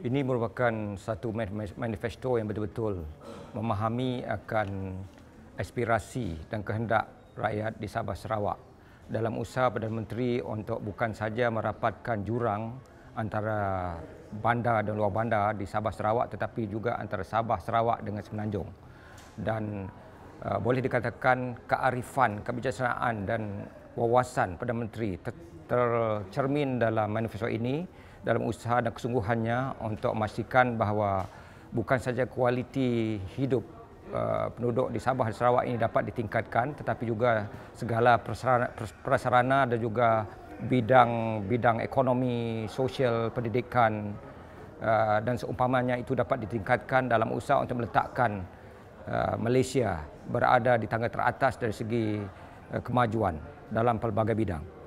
Ini merupakan satu manifesto yang betul-betul memahami akan aspirasi dan kehendak rakyat di Sabah Sarawak dalam usaha Perdana Menteri untuk bukan saja merapatkan jurang antara bandar dan luar bandar di Sabah Sarawak tetapi juga antara Sabah Sarawak dengan Semenanjung. Dan uh, boleh dikatakan kearifan, kebijaksanaan dan wawasan Perdana Menteri ter- tercermin dalam manifesto ini dalam usaha dan kesungguhannya untuk memastikan bahawa bukan saja kualiti hidup uh, penduduk di Sabah dan Sarawak ini dapat ditingkatkan tetapi juga segala prasarana dan juga bidang-bidang ekonomi, sosial, pendidikan uh, dan seumpamanya itu dapat ditingkatkan dalam usaha untuk meletakkan uh, Malaysia berada di tangga teratas dari segi Eh, kemajuan dalam pelbagai bidang.